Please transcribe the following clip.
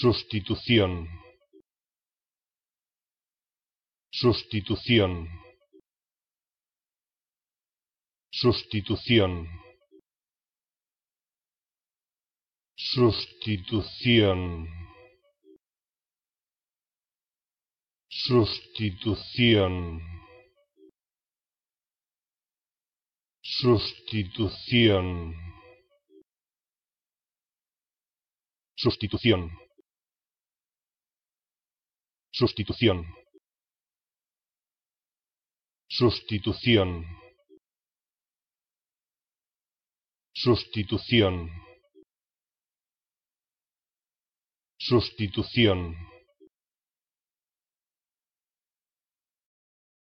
Sustitución. Sustitución. Sustitución. Sustitución. Sustitución. Sustitución. Sustitución. Sustitución. Sustitución. Sustitución. Sustitución.